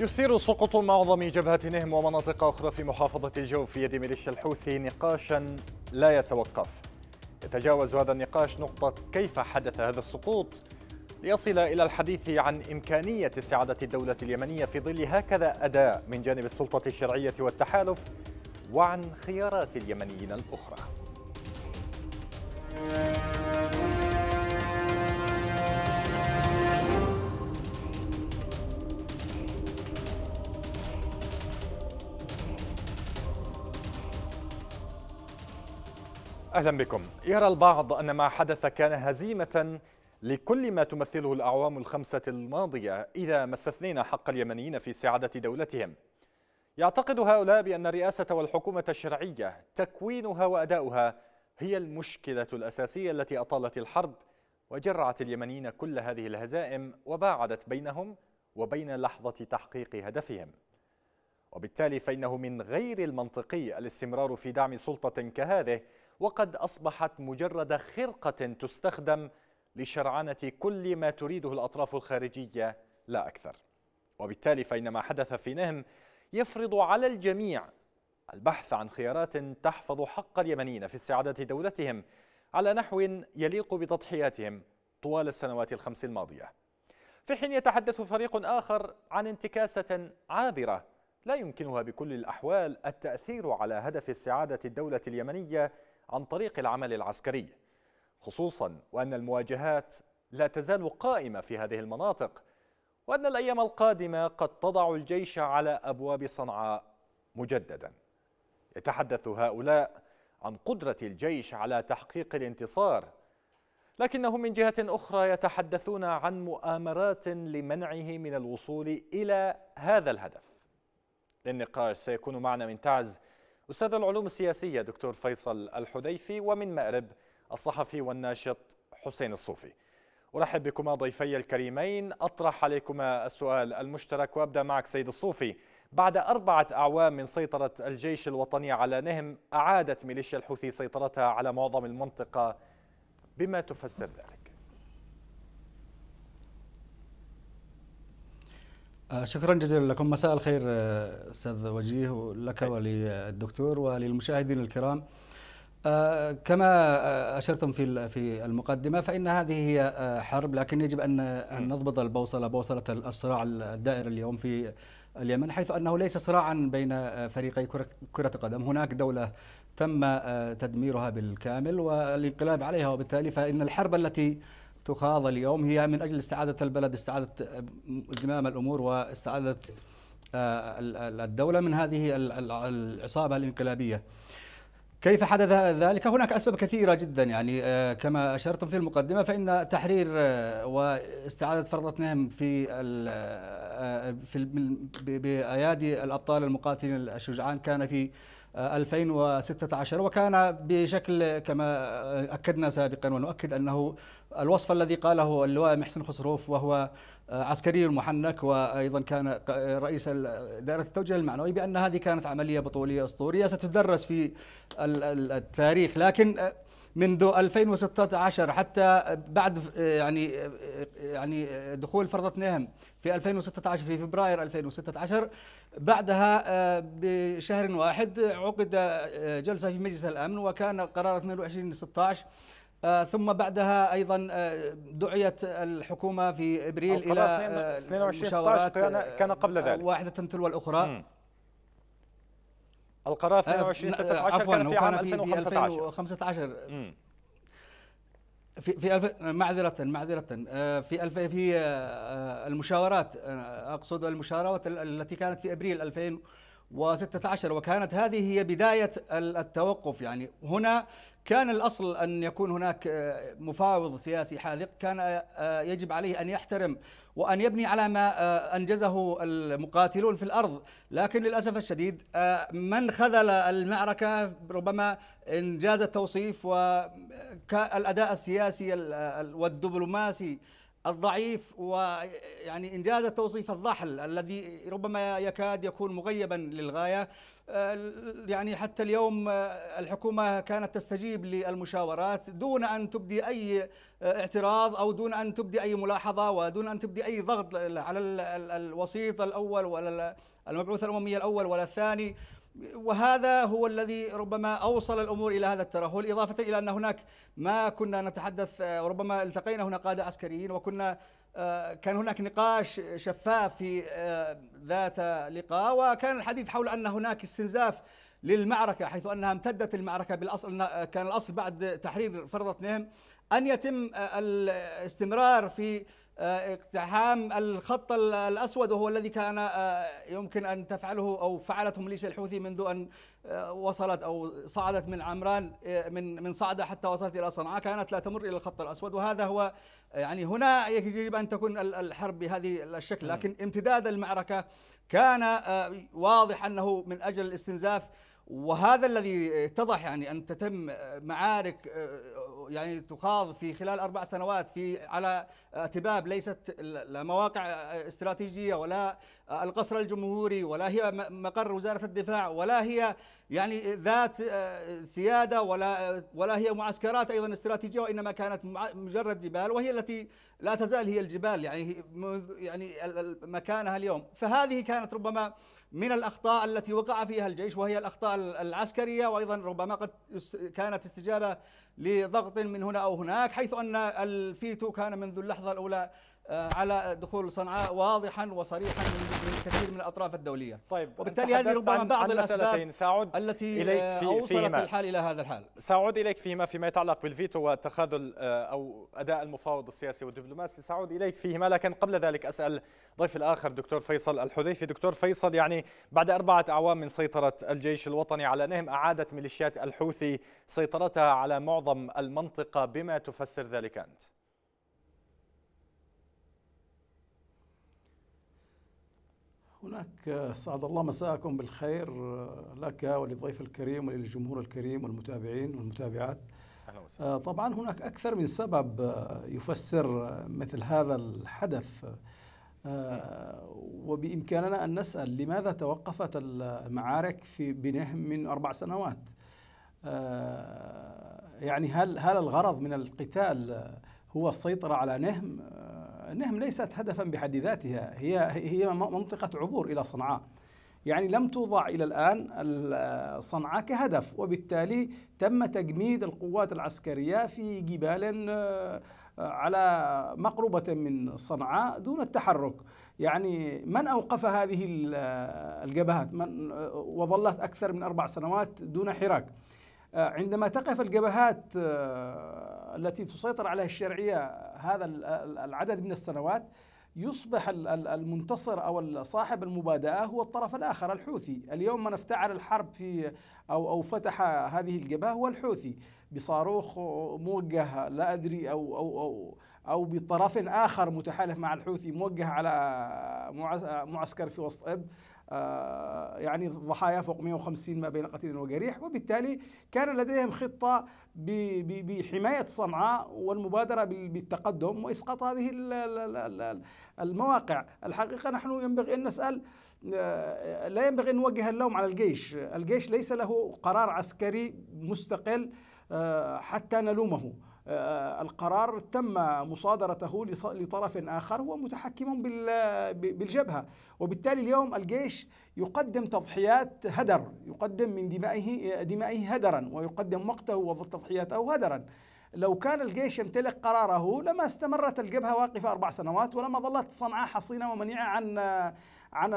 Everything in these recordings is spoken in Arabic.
يثير سقوط معظم جبهة نهم ومناطق أخرى في محافظة الجو في يد ميليشيا الحوثي نقاشا لا يتوقف يتجاوز هذا النقاش نقطة كيف حدث هذا السقوط ليصل إلى الحديث عن إمكانية استعادة الدولة اليمنية في ظل هكذا أداء من جانب السلطة الشرعية والتحالف وعن خيارات اليمنيين الأخرى أهلا بكم يرى البعض أن ما حدث كان هزيمة لكل ما تمثله الأعوام الخمسة الماضية إذا ما استثنينا حق اليمنيين في سعادة دولتهم يعتقد هؤلاء بأن الرئاسة والحكومة الشرعية تكوينها وأداؤها هي المشكلة الأساسية التي أطالت الحرب وجرعت اليمنيين كل هذه الهزائم وباعدت بينهم وبين لحظة تحقيق هدفهم وبالتالي فإنه من غير المنطقي الاستمرار في دعم سلطة كهذه وقد أصبحت مجرد خرقة تستخدم لشرعنة كل ما تريده الأطراف الخارجية لا أكثر وبالتالي فإن ما حدث في نهم يفرض على الجميع البحث عن خيارات تحفظ حق اليمنيين في استعادة دولتهم على نحو يليق بتضحياتهم طوال السنوات الخمس الماضية في حين يتحدث فريق آخر عن انتكاسة عابرة لا يمكنها بكل الأحوال التأثير على هدف استعادة الدولة اليمنية عن طريق العمل العسكري خصوصا وأن المواجهات لا تزال قائمة في هذه المناطق وأن الأيام القادمة قد تضع الجيش على أبواب صنعاء مجددا يتحدث هؤلاء عن قدرة الجيش على تحقيق الانتصار لكنهم من جهة أخرى يتحدثون عن مؤامرات لمنعه من الوصول إلى هذا الهدف للنقاش سيكون معنا من تعز أستاذ العلوم السياسية دكتور فيصل الحذيفي ومن مأرب الصحفي والناشط حسين الصوفي أرحب بكما ضيفي الكريمين أطرح عليكما السؤال المشترك وأبدأ معك سيد الصوفي بعد أربعة أعوام من سيطرة الجيش الوطني على نهم أعادت ميليشيا الحوثي سيطرتها على معظم المنطقة بما تفسر ذلك آه، شكرا جزيلا لكم مساء الخير آه، استاذ وجيه لك وللدكتور وللمشاهدين الكرام آه، كما اشرتم في في المقدمه فان هذه هي حرب لكن يجب ان نضبط البوصله بوصله الصراع الدائر اليوم في اليمن حيث انه ليس صراعا بين فريقي كره قدم هناك دوله تم تدميرها بالكامل والانقلاب عليها وبالتالي فان الحرب التي تخاض اليوم هي من أجل استعادة البلد استعادة آه، زمام الأمور واستعادة آه، الدولة من هذه العصابة الانقلابية كيف حدث ذلك؟ هناك أسباب كثيرة جدا يعني آه، كما أشرتم في المقدمة فإن تحرير واستعادة فرضتهم في في بأيادي الأبطال المقاتلين الشجعان كان في 2016 وكان بشكل كما أكدنا سابقا ونؤكد أنه الوصف الذي قاله اللواء محسن خسروف وهو عسكري محنك وايضا كان رئيس دائره التوجيه المعنوي بان هذه كانت عمليه بطوليه اسطوريه ستدرس في التاريخ لكن منذ 2016 حتى بعد يعني يعني دخول نهم في 2016 في فبراير 2016 بعدها آه، بشهر واحد عقد آه، جلسه في مجلس الامن وكان قرار 22 16 آه، ثم بعدها ايضا دعيت الحكومه في ابريل الى 22 22 كان قبل ذلك واحده تلو الاخرى القرار 22 آه، 16 كان في عام 2015 2015 في في معذرة معذرة آه، في الف في آه، المشاورات اقصد المشاورات التي كانت في ابريل 2016 وكانت هذه هي بداية التوقف يعني هنا كان الأصل أن يكون هناك آه، مفاوض سياسي حاذق كان آه، آه، يجب عليه أن يحترم وأن يبني على ما أنجزه المقاتلون في الأرض لكن للأسف الشديد من خذل المعركة ربما إنجاز التوصيف والأداء السياسي والدبلوماسي الضعيف ويعني إنجاز التوصيف الضحل الذي ربما يكاد يكون مغيبا للغاية آه، يعني حتى اليوم آه، الحكومة كانت تستجيب للمشاورات دون أن تبدي أي آه، اعتراض أو دون أن تبدي أي ملاحظة ودون أن تبدي أي ضغط على الوسيط الأول ولا المبعوث الأممي الأول ولا الثاني وهذا هو الذي ربما أوصل الأمور إلى هذا الترهل إضافة إلى أن هناك ما كنا نتحدث ربما التقينا هنا قادة عسكريين وكنا آه، كان هناك نقاش شفاف في آه، ذات لقاء وكان الحديث حول ان هناك استنزاف للمعركه حيث انها امتدت المعركه بالاصل آه، كان الاصل بعد تحرير فرضت نهم ان يتم الاستمرار في آه، اقتحام الخط الأسود وهو الذي كان آه، يمكن أن تفعله أو فعلته ميليشيا الحوثي منذ أن آه، وصلت أو صعدت من عمران من من صعدة حتى وصلت إلى صنعاء كانت لا تمر إلى الخط الأسود وهذا هو يعني هنا يجب أن تكون الحرب بهذه الشكل نعم. لكن امتداد المعركة كان واضح أنه من أجل الاستنزاف وهذا الذي اتضح يعني ان تتم معارك يعني تخاض في خلال أربع سنوات في على تباب ليست لا مواقع استراتيجية ولا القصر الجمهوري ولا هي مقر وزارة الدفاع ولا هي يعني ذات آه، سيادة ولا آه، ولا هي معسكرات أيضا استراتيجية وإنما كانت مجرد جبال وهي التي لا تزال هي الجبال يعني يعني مكانها اليوم فهذه كانت ربما من الأخطاء التي وقع فيها الجيش وهي الأخطاء العسكرية وأيضا ربما قد كانت استجابة لضغط من هنا أو هناك حيث أن الفيتو كان منذ اللحظة الأولى آه، على دخول صنعاء واضحا وصريحا من كثير من الاطراف الدوليه طيب وبالتالي هذه ربما بعض الاسباب التي إليك في آه، اوصلت فيما الحال الى هذا الحال ساعود اليك فيما فيما يتعلق بالفيتو والتخاذل آه، او اداء المفاوض السياسي والدبلوماسي ساعود اليك فيهما لكن قبل ذلك اسال ضيف الاخر دكتور فيصل الحذيفي دكتور فيصل يعني بعد اربعه اعوام من سيطره الجيش الوطني على نهم اعادت ميليشيات الحوثي سيطرتها على معظم المنطقه بما تفسر ذلك انت هناك سعد الله مساءكم بالخير لك وللضيف الكريم وللجمهور الكريم والمتابعين والمتابعات آه، طبعا هناك أكثر من سبب آه، يفسر مثل هذا الحدث آه، وبإمكاننا أن نسأل لماذا توقفت المعارك في بنهم من أربع سنوات يعني هل هل الغرض من القتال هو السيطرة على نهم نهم ليست هدفا بحد ذاتها هي هي منطقة عبور إلى صنعاء يعني لم توضع إلى الآن صنعاء كهدف وبالتالي تم تجميد القوات العسكرية في جبال آه، على مقربة من صنعاء دون التحرك يعني من أوقف هذه آه، الجبهات من آه، وظلت أكثر من أربع سنوات دون حراك عندما تقف الجبهات التي تسيطر عليها الشرعية هذا العدد من السنوات يصبح المنتصر او صاحب المباداه هو الطرف الاخر الحوثي، اليوم من افتعل الحرب في او او فتح هذه الجبهه هو الحوثي بصاروخ موجه لا ادري او او او او بطرف اخر متحالف مع الحوثي موجه على معسكر في وسط اب آه، يعني ضحايا فوق 150 ما بين قتيل وجريح وبالتالي كان لديهم خطة بحماية صنعاء والمبادرة بالتقدم وإسقاط هذه المواقع الحقيقة نحن ينبغي أن نسأل آه، لا ينبغي أن نوجه اللوم على الجيش الجيش ليس له قرار عسكري مستقل آه، حتى نلومه آه، القرار تم مصادرته لطرف آخر هو متحكم بالجبهة وبالتالي اليوم الجيش يقدم تضحيات هدر يقدم من دمائه, آه، دمائه هدرا ويقدم وقته وتضحياته هدرا لو كان الجيش يمتلك قراره لما استمرت الجبهة واقفة أربع سنوات ولما ظلت صنعاء حصينة ومنيعة عن آه، عن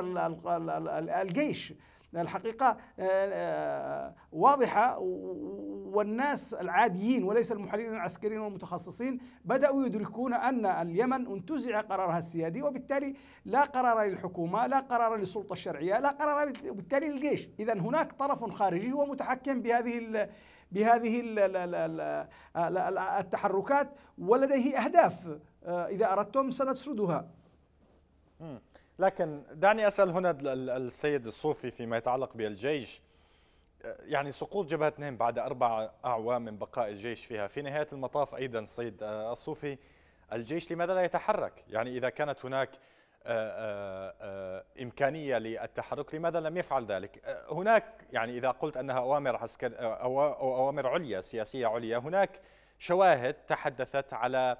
الجيش الحقيقة آه، آه، واضحة والناس العاديين وليس المحللين العسكريين والمتخصصين بدأوا يدركون أن اليمن انتزع قرارها السيادي وبالتالي لا قرار للحكومة لا قرار للسلطة الشرعية لا قرار وبالتالي للجيش إذا هناك طرف خارجي هو متحكم بهذه بهذه التحركات ولديه أهداف آه، إذا أردتم سنسردها لكن دعني أسأل هنا السيد الصوفي فيما يتعلق بالجيش آه، يعني سقوط جبهة نهم بعد أربع أعوام من بقاء الجيش فيها في نهاية المطاف أيضا السيد آه، الصوفي الجيش لماذا لا يتحرك يعني إذا كانت هناك آه، إمكانية للتحرك لماذا لم يفعل ذلك هناك يعني إذا قلت أنها أوامر, عسكر أو أوامر عليا سياسية عليا هناك شواهد تحدثت على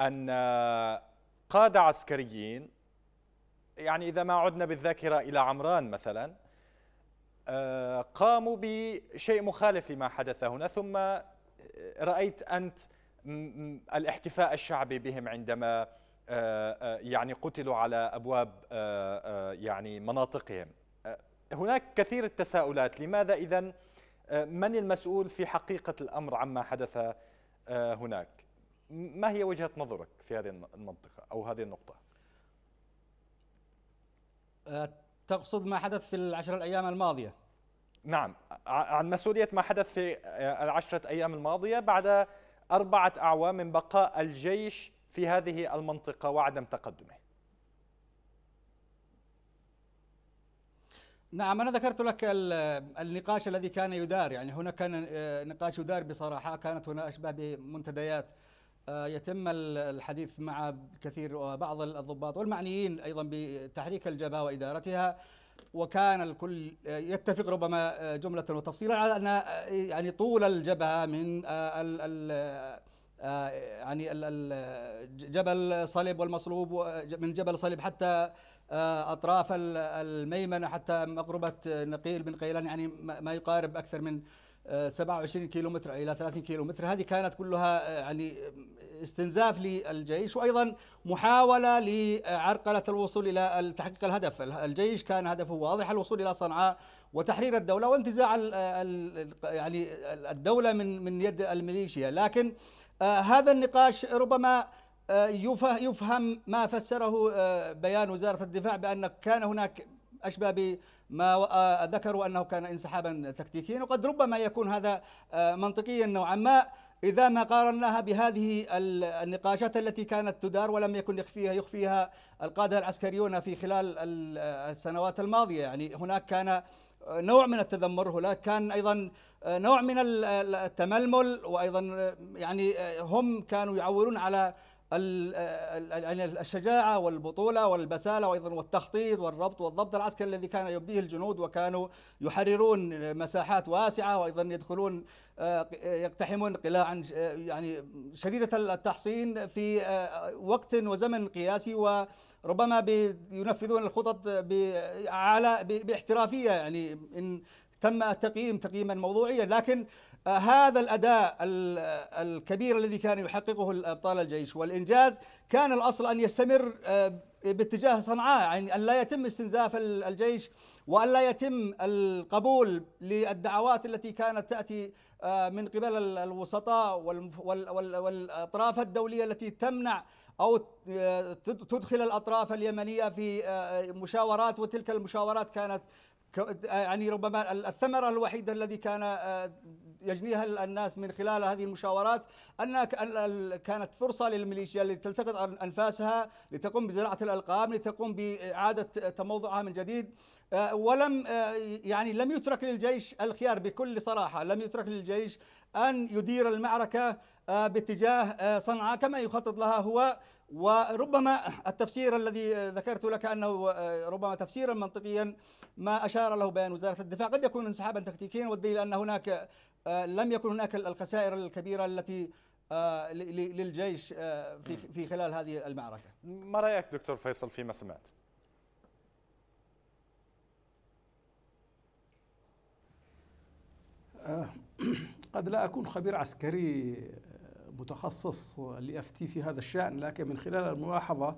أن قادة عسكريين يعني إذا ما عدنا بالذاكرة إلى عمران مثلا آه، قاموا بشيء مخالف لما حدث هنا ثم آه، رأيت أنت الاحتفاء الشعبي بهم عندما آه، يعني قتلوا على أبواب يعني مناطقهم هناك كثير التساؤلات لماذا إذا من المسؤول في حقيقة الأمر عما حدث هناك ما هي وجهة نظرك في هذه المنطقة أو هذه النقطة آه، تقصد ما حدث في العشر الأيام الماضية نعم عن مسؤولية ما حدث في آه، العشرة أيام الماضية بعد أربعة أعوام من بقاء الجيش في هذه المنطقة وعدم تقدمه نعم أنا ذكرت لك النقاش الذي كان يدار يعني هنا كان آه، نقاش يدار بصراحة كانت هنا اشبه بمنتديات آه، يتم الحديث مع كثير وبعض آه، الضباط والمعنيين ايضا بتحريك الجبهه وادارتها وكان الكل آه، يتفق ربما جمله وتفصيلا على ان يعني طول الجبهه من ال ال يعني جبل صلب والمصلوب من جبل صلب حتى اطراف الميمنه حتى مقربه نقيل بن قيلان يعني ما يقارب اكثر من 27 كيلومتر إلى 30 كيلومتر هذه كانت كلها آه، يعني آه، استنزاف للجيش وأيضا محاولة لعرقلة الوصول إلى تحقيق الهدف الجيش كان هدفه واضح الوصول إلى صنعاء وتحرير الدولة وانتزاع يعني الدولة من من يد الميليشيا لكن آه، هذا النقاش ربما يفهم ما فسره بيان وزارة الدفاع بأن كان هناك أشبه ما ذكروا أنه كان انسحابا تكتيكيا وقد ربما يكون هذا منطقيا نوعا ما إذا ما قارناها بهذه النقاشات التي كانت تدار ولم يكن يخفيها يخفيها القادة العسكريون في خلال السنوات الماضية يعني هناك كان نوع من التذمر هناك كان ايضا نوع من التململ وايضا يعني هم كانوا يعولون على يعني الشجاعة والبطولة والبسالة وأيضا والتخطيط والربط والضبط العسكري الذي كان يبديه الجنود وكانوا يحررون مساحات واسعة وأيضا يدخلون آه، يقتحمون قلاعا يعني شديدة التحصين في آه، وقت وزمن قياسي وربما ينفذون الخطط باحترافيه يعني ان تم التقييم تقييما موضوعيا لكن هذا الأداء الكبير الذي كان يحققه أبطال الجيش والإنجاز كان الأصل أن يستمر آه، باتجاه صنعاء يعني أن لا يتم استنزاف الجيش وأن لا يتم القبول للدعوات التي كانت تأتي آه، من قبل الوسطاء والأطراف الدولية التي تمنع أو آه، تدخل الأطراف اليمنية في مشاورات وتلك المشاورات كانت يعني ربما الثمرة الوحيدة الذي كان يجنيها الناس من خلال هذه المشاورات أن كانت فرصة للميليشيا لتلتقط أنفاسها لتقوم بزراعة الألقاب لتقوم بإعادة تموضعها من جديد آه، ولم آه، يعني لم يترك للجيش الخيار بكل صراحة لم يترك للجيش أن يدير المعركة آه، باتجاه صنعاء كما يخطط لها هو وربما التفسير الذي ذكرت لك انه ربما تفسيرا منطقيا ما اشار له بيان وزاره الدفاع قد يكون انسحابا تكتيكيا والدليل ان هناك آه، لم يكن هناك الخسائر الكبيرة التي آه، للجيش آه، في في خلال هذه المعركة ما رأيك دكتور فيصل فيما سمعت؟ قد لا أكون خبير عسكري متخصص لأفتي في هذا الشأن لكن من خلال الملاحظة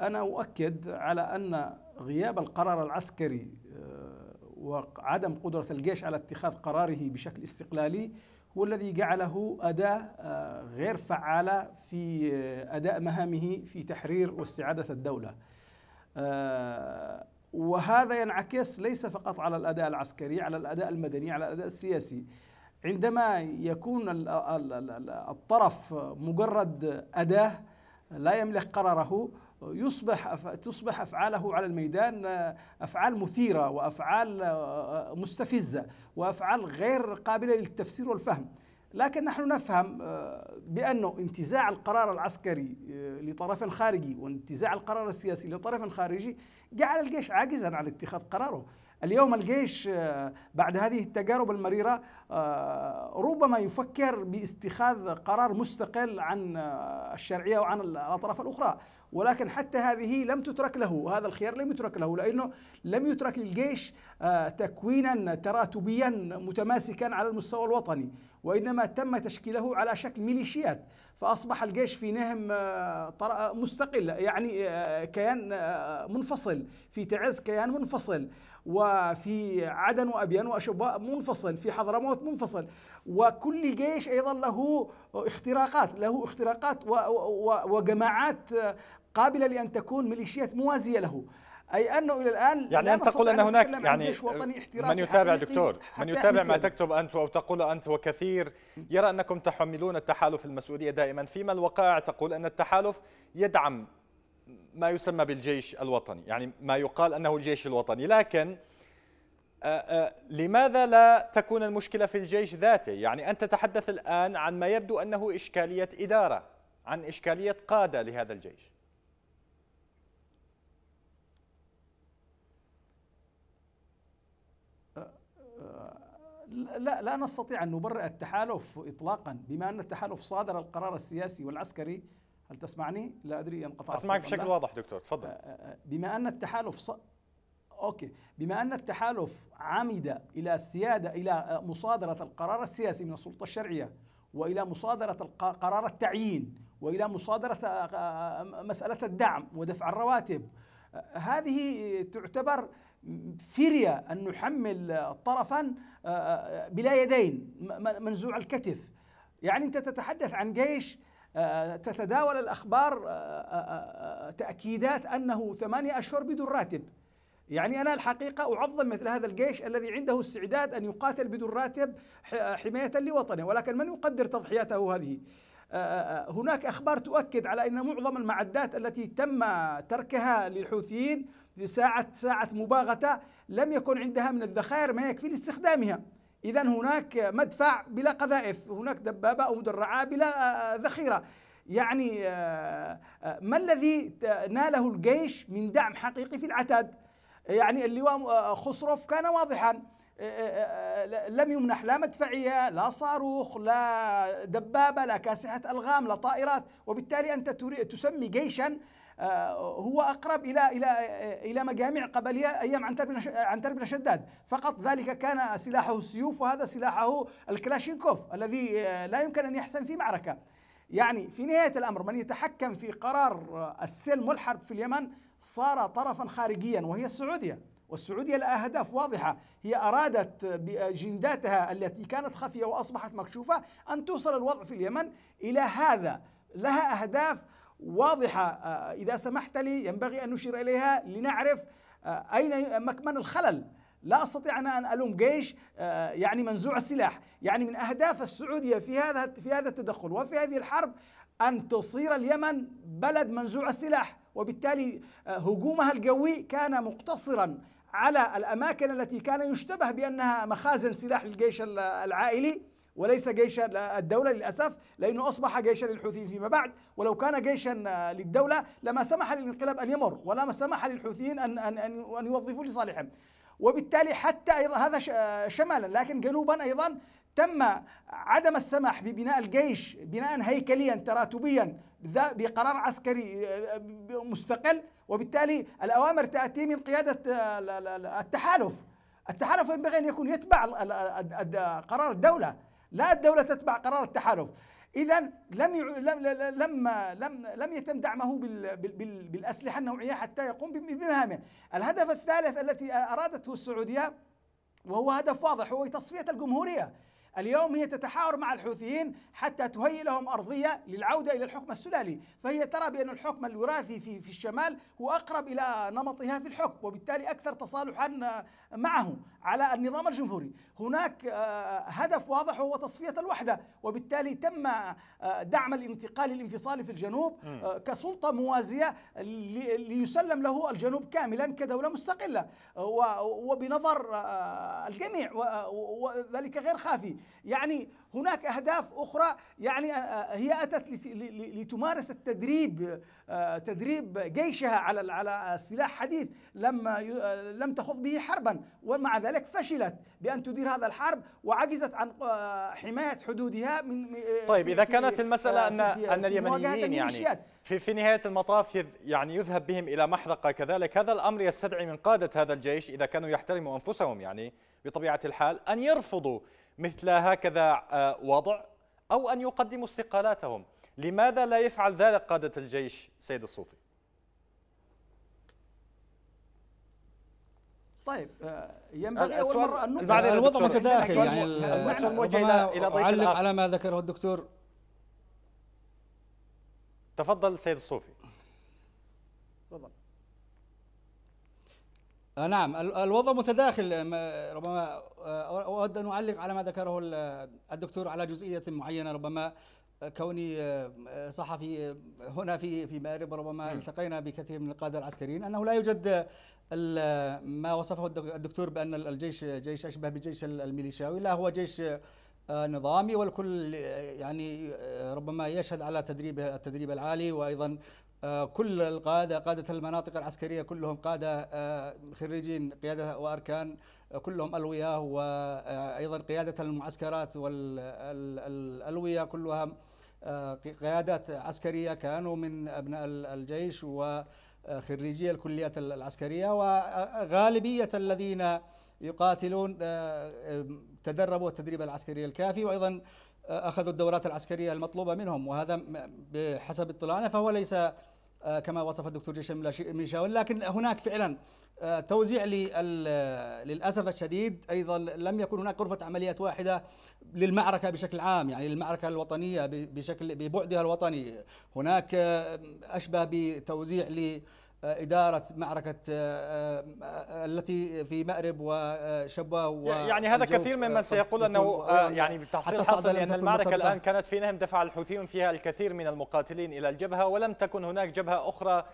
أنا أؤكد على أن غياب القرار العسكري وعدم قدرة الجيش على اتخاذ قراره بشكل استقلالي هو الذي جعله أداة آه، غير فعالة في آه، أداء مهامه في تحرير واستعادة الدولة آه، وهذا ينعكس ليس فقط على الأداء العسكري على الأداء المدني على الأداء السياسي عندما يكون الطرف مجرد أداة لا يملك قراره يصبح تصبح افعاله على الميدان آه، افعال مثيره وافعال آه، آه، مستفزه وافعال غير قابله للتفسير والفهم لكن نحن نفهم بانه انتزاع القرار العسكري لطرف خارجي وانتزاع القرار السياسي لطرف خارجي جعل الجيش عاجزا عن اتخاذ قراره اليوم الجيش بعد هذه التجارب المريرة ربما يفكر باستخاذ قرار مستقل عن الشرعية وعن الأطراف الأخرى ولكن حتى هذه لم تترك له هذا الخيار لم يترك له لأنه لم يترك للجيش آه، تكوينا تراتبيا متماسكا على المستوى الوطني وإنما تم تشكيله على شكل ميليشيات فأصبح الجيش في نهم آه، مستقل يعني آه، كيان منفصل في تعز كيان منفصل وفي عدن وأبيان وأشباء منفصل في حضرموت منفصل وكل جيش أيضا له اختراقات له اختراقات وجماعات قابلة لأن تكون ميليشيات موازية له أي أنه إلى الآن يعني أن تقول أن هناك يعني من يتابع دكتور من يتابع ما تكتب أنت أو تقول أنت وكثير يرى أنكم تحملون التحالف المسؤولية دائما فيما الوقائع تقول أن التحالف يدعم ما يسمى بالجيش الوطني يعني ما يقال أنه الجيش الوطني لكن آه، آه، لماذا لا تكون المشكلة في الجيش ذاته يعني أنت تتحدث الآن عن ما يبدو أنه إشكالية إدارة عن إشكالية قادة لهذا الجيش لا لا نستطيع أن نبرئ التحالف إطلاقا بما أن التحالف صادر القرار السياسي والعسكري هل تسمعني؟ لا أدري ينقطع أسمعك بشكل واضح دكتور تفضل آه، آه، آه، بما أن التحالف ص... أوكي بما أن التحالف عمد إلى السيادة إلى مصادرة القرار السياسي من السلطة الشرعية والى مصادره قرار التعيين والى مصادره مساله الدعم ودفع الرواتب هذه تعتبر فرية أن نحمل طرفا آه، آه، بلا يدين منزوع الكتف يعني أنت تتحدث عن جيش آه، تتداول الأخبار تأكيدات أنه ثمانية أشهر بدون راتب يعني أنا الحقيقة أعظم مثل هذا الجيش الذي عنده استعداد أن يقاتل بدون راتب حماية لوطنه ولكن من يقدر تضحياته هذه هناك أخبار تؤكد على أن معظم المعدات التي تم تركها للحوثيين في ساعة ساعة مباغتة لم يكن عندها من الذخائر ما يكفي لاستخدامها إذا هناك مدفع بلا قذائف هناك دبابة أو مدرعة بلا آه، آه، ذخيرة يعني آه، ما الذي ناله الجيش من دعم حقيقي في العتاد يعني اللواء خسروف كان واضحا لم يمنح لا مدفعية لا صاروخ لا دبابة لا كاسحة ألغام لا طائرات وبالتالي أنت تسمي جيشا آه، هو أقرب إلى إلى إلى مجاميع قبلية أيام عنتر بن عنتر بن شداد فقط ذلك كان سلاحه السيوف وهذا سلاحه الكلاشينكوف الذي آه، لا يمكن أن يحسن في معركة يعني في نهاية الأمر من يتحكم في قرار السلم والحرب في اليمن صار طرفا خارجيا وهي السعودية والسعودية لها أهداف واضحة هي أرادت بأجنداتها التي كانت خفية وأصبحت مكشوفة أن توصل الوضع في اليمن إلى هذا لها أهداف واضحة آه، آه، إذا سمحت لي ينبغي أن نشير إليها لنعرف آه، أين مكمن الخلل لا أستطيع أنا أن ألوم جيش يعني منزوع السلاح يعني من أهداف السعودية في هذا في هذا التدخل وفي هذه الحرب أن تصير اليمن بلد منزوع السلاح وبالتالي هجومها الجوي كان مقتصرا على الأماكن التي كان يشتبه بأنها مخازن سلاح للجيش العائلي وليس جيشا الدولة للأسف لأنه أصبح جيشا للحوثيين فيما بعد ولو كان جيشا آه، للدولة لما سمح للانقلاب أن يمر ولما سمح للحوثيين أن, أن, أن, أن يوظفوا لصالحهم وبالتالي حتى أيضا هذا آه، شمالا لكن جنوبا أيضا تم عدم السماح ببناء الجيش بناء هيكليا تراتبيا بقرار عسكري آه، مستقل وبالتالي الأوامر تأتي من قيادة التحالف التحالف ينبغي أن يكون يتبع قرار الدولة لا الدولة تتبع قرار التحالف اذا لم يع... لم لم لم يتم دعمه بال... بال... بالاسلحه النوعيه حتى يقوم بمهامه. الهدف الثالث التي ارادته السعوديه وهو هدف واضح هو تصفيه الجمهوريه. اليوم هي تتحاور مع الحوثيين حتى تهيئ لهم أرضية للعودة إلى الحكم السلالي فهي ترى بأن الحكم الوراثي في, في الشمال هو أقرب إلى نمطها في الحكم وبالتالي أكثر تصالحا معه على النظام الجمهوري هناك آه، هدف واضح هو تصفية الوحدة وبالتالي تم آه، دعم الانتقال الانفصالي في الجنوب آه، كسلطة موازية ليسلم له الجنوب كاملا كدولة مستقلة وبنظر الجميع وذلك غير خافي يعني هناك أهداف أخرى يعني آه، آه، هي أتت لتمارس التدريب آه، تدريب جيشها على على سلاح حديث لما لم تخض به حربا ومع ذلك فشلت بأن تدير هذا الحرب وعجزت عن حماية حدودها من طيب إذا كانت المسألة أن أن اليمنيين يعني في في نهاية المطاف يعني يذهب بهم إلى محرقة كذلك هذا الأمر يستدعي من قادة هذا الجيش إذا كانوا يحترموا أنفسهم يعني بطبيعة الحال أن يرفضوا مثل هكذا آه، وضع أو أن يقدموا استقالاتهم لماذا لا يفعل ذلك قادة الجيش سيد الصوفي؟ طيب آه، ينبغي اول مره ان نقطه الوضع متداخل يعني السؤال موجه الى ضيف على ما ذكره الدكتور تفضل سيد الصوفي آه، نعم الوضع متداخل آه، ربما آه، اود ان اعلق على ما ذكره الدكتور على جزئيه معينه ربما كوني صحفي هنا في في مأرب ربما التقينا بكثير من القاده العسكريين انه لا يوجد ما وصفه الدكتور بان الجيش جيش اشبه بالجيش الميليشياوي لا هو جيش نظامي والكل يعني ربما يشهد على تدريب التدريب العالي وايضا آه، كل القادة قادة المناطق العسكرية كلهم قادة آه، خريجين قيادة وأركان آه، كلهم ألوية وأيضا قيادة المعسكرات والألوية كلها قيادات عسكرية كانوا من أبناء الجيش وخريجي الكليات العسكرية وغالبية الذين يقاتلون تدربوا التدريب العسكري الكافي وأيضا أخذوا الدورات العسكرية المطلوبة منهم وهذا بحسب اطلاعنا فهو ليس آه، كما وصف الدكتور جيش ميشاوي لكن هناك فعلا آه، توزيع آه، للاسف الشديد ايضا لم يكن هناك غرفه عمليات واحده للمعركه بشكل عام يعني المعركه الوطنيه بشكل ببعدها الوطني هناك اشبه بتوزيع آه، إدارة معركة آه، آه، التي في مأرب وشبوة و يعني هذا كثير مما سيقول أنه يعني بالتحصيل حصل لأن المعركة الآن كانت في نهم دفع الحوثيون فيها الكثير من المقاتلين إلى الجبهة ولم تكن هناك جبهة أخرى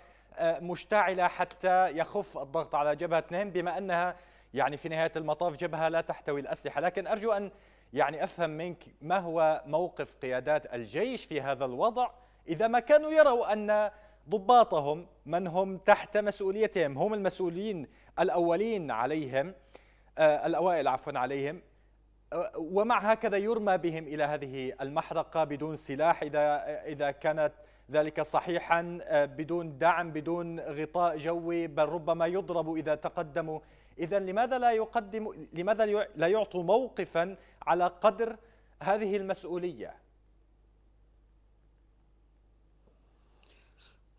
مشتعلة حتى يخف الضغط على جبهة نهم بما أنها يعني في نهاية المطاف جبهة لا تحتوي الأسلحة لكن أرجو أن يعني أفهم منك ما هو موقف قيادات الجيش في هذا الوضع إذا ما كانوا يروا أن ضباطهم من هم تحت مسؤوليتهم هم المسؤولين الأولين عليهم آه، الأوائل عفوا عليهم آه، ومع هكذا يرمى بهم إلى هذه المحرقة بدون سلاح إذا, إذا كانت ذلك صحيحا آه، بدون دعم بدون غطاء جوي بل ربما يضرب إذا تقدموا إذا لماذا لا يقدم لماذا لا يعطوا موقفا على قدر هذه المسؤولية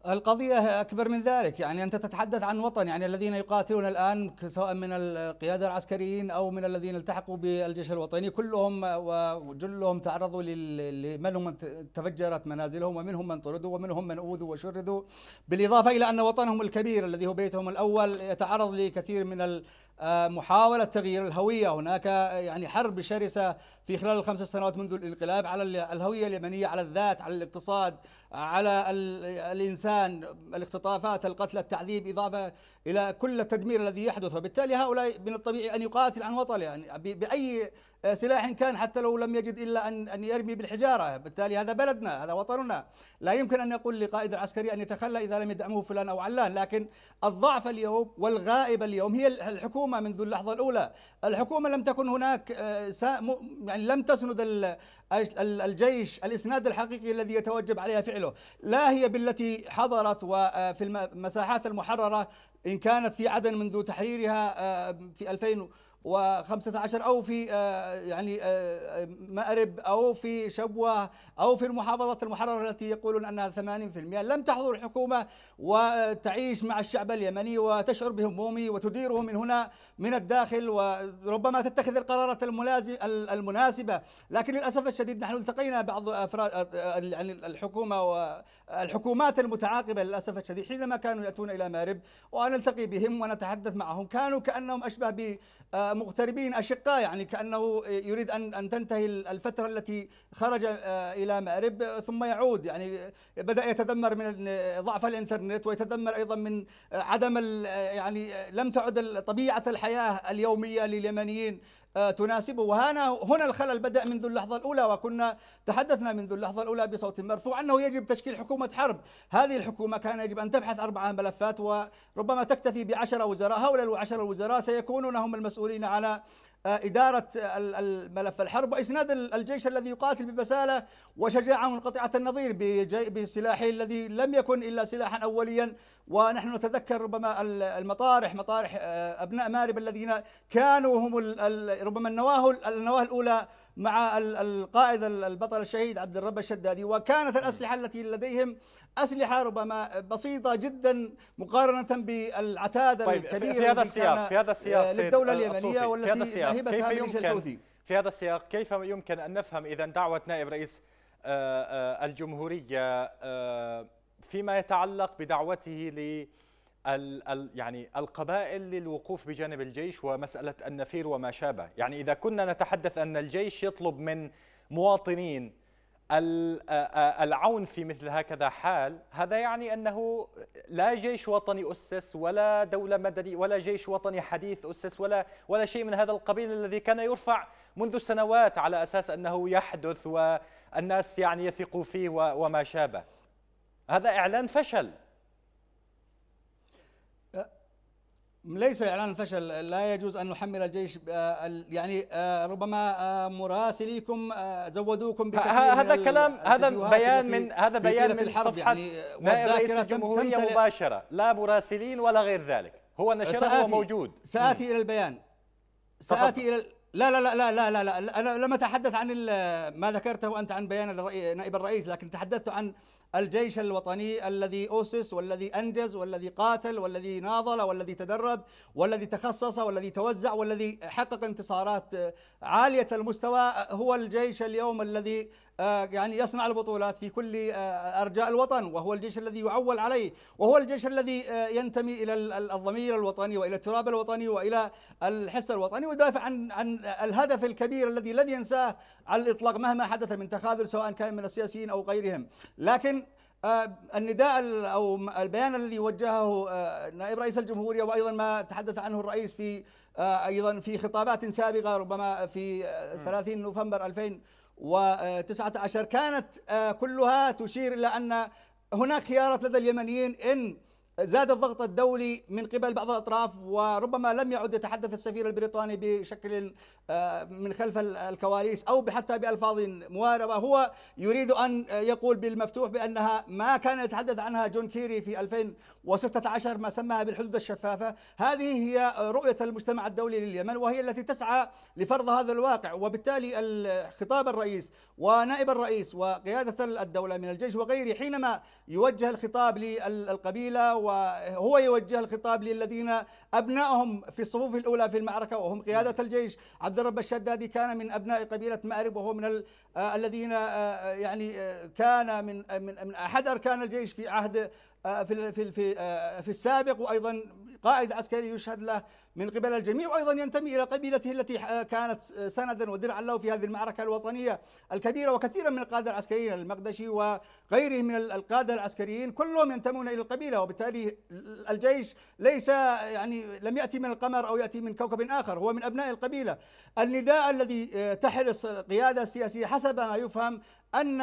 القضية أكبر من ذلك يعني أنت تتحدث عن وطن يعني الذين يقاتلون الآن سواء من القيادة العسكريين أو من الذين التحقوا بالجيش الوطني كلهم وجلهم تعرضوا لمنهم من تفجرت منازلهم ومنهم من طردوا ومنهم من أوذوا وشردوا بالإضافة إلى أن وطنهم الكبير الذي هو بيتهم الأول يتعرض لكثير من آه، محاولة تغيير الهوية هناك آه، يعني حرب شرسة في خلال الخمس سنوات منذ الانقلاب على الهوية اليمنية على الذات على الاقتصاد على الإنسان الاختطافات القتل التعذيب إضافة إلى كل التدمير الذي يحدث وبالتالي هؤلاء من الطبيعي أن يقاتل عن وطنه يعني بأي آه، سلاح كان حتى لو لم يجد إلا أن أن يرمي بالحجارة بالتالي هذا بلدنا هذا وطننا لا يمكن أن يقول لقائد العسكري أن يتخلى إذا لم يدعمه فلان أو علان لكن الضعف اليوم والغائب اليوم هي الحكومة منذ اللحظة الأولى الحكومة لم تكن هناك آه، يعني لم تسند الجيش الاسناد الحقيقي الذي يتوجب عليها فعله لا هي بالتي حضرت وفي آه، المساحات المحرره ان كانت في عدن منذ تحريرها في 2000 و15 او في آه، يعني آه، آه، مأرب او في شبوه او في المحافظات المحرره التي يقولون انها 80% لم تحضر الحكومه وتعيش مع الشعب اليمني وتشعر بهمومه وتديره من هنا من الداخل وربما تتخذ القرارات المناسبه لكن للاسف الشديد نحن التقينا بعض افراد يعني الحكومه والحكومات المتعاقبه للاسف الشديد حينما كانوا ياتون الى مأرب ونلتقي بهم ونتحدث معهم كانوا كانهم اشبه ب مغتربين أشقاء يعني كأنه يريد أن أن تنتهي الفترة التي خرج آه، إلى مأرب ثم يعود يعني بدأ يتذمر من ضعف الإنترنت ويتذمر أيضا من آه، عدم آه، يعني لم تعد طبيعة الحياة اليومية لليمنيين آه، تناسبه وهنا هنا الخلل بدأ منذ اللحظة الأولى وكنا تحدثنا منذ اللحظة الأولى بصوت مرفوع أنه يجب تشكيل حكومة حرب هذه الحكومة كان يجب أن تبحث أربعة ملفات وربما تكتفي بعشرة وزراء هؤلاء العشرة الوزراء سيكونون هم المسؤولين على آه، إدارة آه، ملف الحرب وإسناد الجيش الذي يقاتل ببسالة وشجاعة منقطعة النظير بسلاحه الذي لم يكن إلا سلاحا أوليا ونحن نتذكر ربما المطارح مطارح آه، أبناء مارب الذين كانوا هم ربما النواه الأولى مع القائد البطل الشهيد عبد الرب الشدادي وكانت الأسلحة التي لديهم أسلحة ربما بسيطة جدا مقارنة بالعتاد طيب الكبير في هذا السياق في هذا السياق للدولة اليمنية والتي في هذا السياق كيف يمكن في هذا السياق كيف يمكن أن نفهم إذا دعوة نائب رئيس آه، آه، الجمهورية آه، فيما يتعلق بدعوته ل ال ال يعني القبائل للوقوف بجانب الجيش ومسألة النفير وما شابه يعني إذا كنا نتحدث أن الجيش يطلب من مواطنين العون في مثل هكذا حال هذا يعني أنه لا جيش وطني أسس ولا دولة مدني ولا جيش وطني حديث أسس ولا ولا شيء من هذا القبيل الذي كان يرفع منذ سنوات على أساس أنه يحدث والناس يعني يثقوا فيه وما شابه هذا إعلان فشل ليس اعلان الفشل لا يجوز ان نحمل الجيش آه، يعني آه، ربما آه، مراسليكم زودوكم بكثير هذا كلام هذا بيان من هذا بيان من صفحه يعني نائب رئيس الجمهوريه مباشره لا مراسلين ولا غير ذلك هو نشره هو موجود ساتي الى البيان ساتي الى لا لا لا لا لا لا, لا. انا لم اتحدث عن ما ذكرته انت عن بيان نائب الرئيس لكن تحدثت عن الجيش الوطني الذي أسس والذي أنجز والذي قاتل والذي ناضل والذي تدرب والذي تخصص والذي توزع والذي حقق انتصارات عالية المستوى هو الجيش اليوم الذي آه، يعني يصنع البطولات في كل آه، آه، أرجاء الوطن وهو الجيش الذي يعول عليه وهو الجيش الذي ينتمي إلى الضمير الوطني وإلى التراب الوطني وإلى الحس الوطني ويدافع عن عن الهدف الكبير الذي لن ينساه على الإطلاق مهما حدث من تخاذل سواء كان من السياسيين أو غيرهم لكن النداء او البيان الذي وجهه نائب رئيس الجمهوريه وايضا ما تحدث عنه الرئيس في ايضا في خطابات سابقه ربما في 30 نوفمبر 2000 و19 كانت آه، كلها تشير إلى أن هناك خيارات لدى اليمنيين إن زاد الضغط الدولي من قبل بعض الاطراف وربما لم يعد يتحدث السفير البريطاني بشكل آه، من خلف الكواليس او حتى بالفاظ مواربه هو يريد ان يقول بالمفتوح بانها ما كان يتحدث عنها جون كيري في 2016 ما سماها بالحدود الشفافه هذه هي رؤيه المجتمع الدولي لليمن وهي التي تسعى لفرض هذا الواقع وبالتالي خطاب الرئيس ونائب الرئيس وقيادة الدولة من الجيش وغيره حينما يوجه الخطاب للقبيلة وهو يوجه الخطاب للذين أبنائهم في الصفوف الأولى في المعركة وهم قيادة نعم. الجيش عبد الرب الشدادي كان من أبناء قبيلة مأرب وهو من آه، الذين آه، آه، يعني كان من من أحد أركان الجيش في عهد في في في السابق وايضا قائد عسكري يشهد له من قبل الجميع وأيضا ينتمي إلى قبيلته التي آه، كانت آه، سندا ودرعا له في هذه المعركة الوطنية الكبيرة وكثيرا من القادة العسكريين المقدشي وغيرهم من القادة العسكريين كلهم ينتمون إلى القبيلة وبالتالي الجيش ليس يعني لم يأتي من القمر أو يأتي من كوكب آخر هو من أبناء القبيلة النداء الذي آه، تحرص القيادة السياسية حسب ما يفهم أن